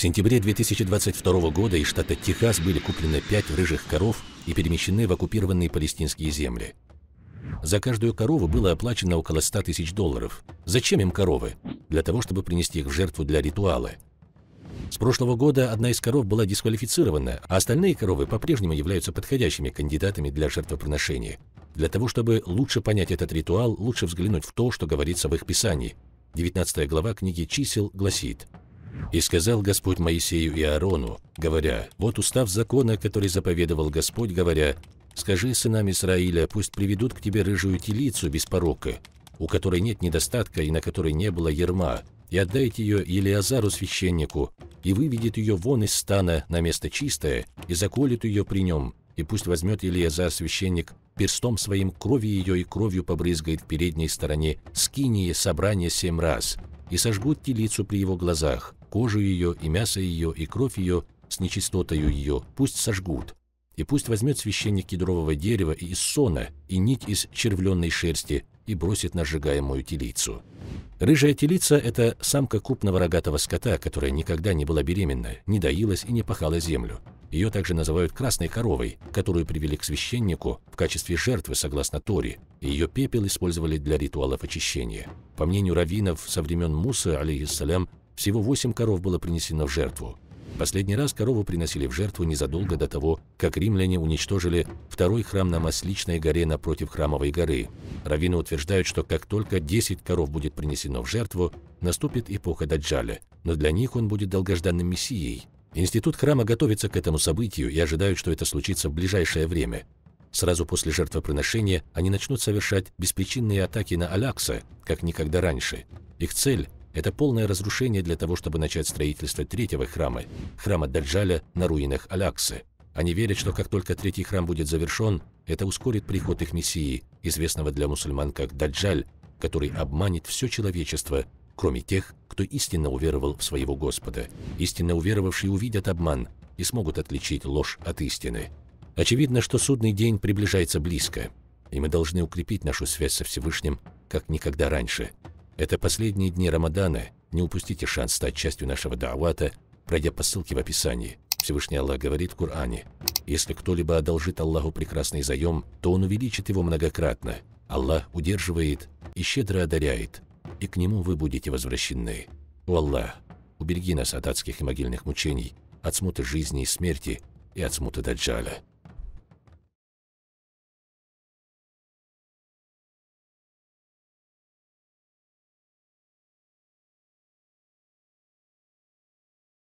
В сентябре 2022 года из штата Техас были куплены пять рыжих коров и перемещены в оккупированные палестинские земли. За каждую корову было оплачено около 100 тысяч долларов. Зачем им коровы? Для того, чтобы принести их в жертву для ритуала. С прошлого года одна из коров была дисквалифицирована, а остальные коровы по-прежнему являются подходящими кандидатами для жертвоприношения. Для того, чтобы лучше понять этот ритуал, лучше взглянуть в то, что говорится в их писании. 19 глава книги «Чисел» гласит – и сказал Господь Моисею и Аарону, говоря, «Вот устав закона, который заповедовал Господь, говоря, «Скажи сынам Израиля, пусть приведут к тебе рыжую телицу без порока, у которой нет недостатка и на которой не было ерма, и отдайте ее Елиазару священнику, и выведет ее вон из стана на место чистое, и заколет ее при нем, и пусть возьмет Елиазар священник перстом своим кровью ее и кровью побрызгает в передней стороне скинии собрание семь раз, и сожгут телицу при его глазах, кожу ее, и мясо ее, и кровь ее, с нечистотою ее, пусть сожгут. И пусть возьмет священник кедрового дерева и из сона, и нить из червленной шерсти, и бросит на сжигаемую телицу. Рыжая телица – это самка крупного рогатого скота, которая никогда не была беременна, не доилась и не пахала землю. Ее также называют красной коровой, которую привели к священнику в качестве жертвы согласно Тори. Ее пепел использовали для ритуалов очищения. По мнению раввинов, со времен Муса, алейхиссалям, всего восемь коров было принесено в жертву. Последний раз корову приносили в жертву незадолго до того, как римляне уничтожили второй храм на Масличной горе напротив Храмовой горы. Раввины утверждают, что как только 10 коров будет принесено в жертву, наступит эпоха Даджаля, но для них он будет долгожданным мессией, Институт храма готовится к этому событию и ожидают, что это случится в ближайшее время. Сразу после жертвоприношения они начнут совершать беспричинные атаки на Алякса, как никогда раньше. Их цель – это полное разрушение для того, чтобы начать строительство третьего храма, храма Даджаля на руинах Аляксы. Они верят, что как только третий храм будет завершен, это ускорит приход их мессии, известного для мусульман как Даджаль, который обманет все человечество кроме тех, кто истинно уверовал в своего Господа. Истинно уверовавшие увидят обман и смогут отличить ложь от истины. Очевидно, что судный день приближается близко, и мы должны укрепить нашу связь со Всевышним, как никогда раньше. Это последние дни Рамадана, не упустите шанс стать частью нашего даавата, пройдя по ссылке в описании. Всевышний Аллах говорит в Коране, «Если кто-либо одолжит Аллаху прекрасный заем, то он увеличит его многократно. Аллах удерживает и щедро одаряет» и к нему вы будете возвращены. У Аллах, убереги нас от адских и могильных мучений, от смуты жизни и смерти и от смуты Даджаля».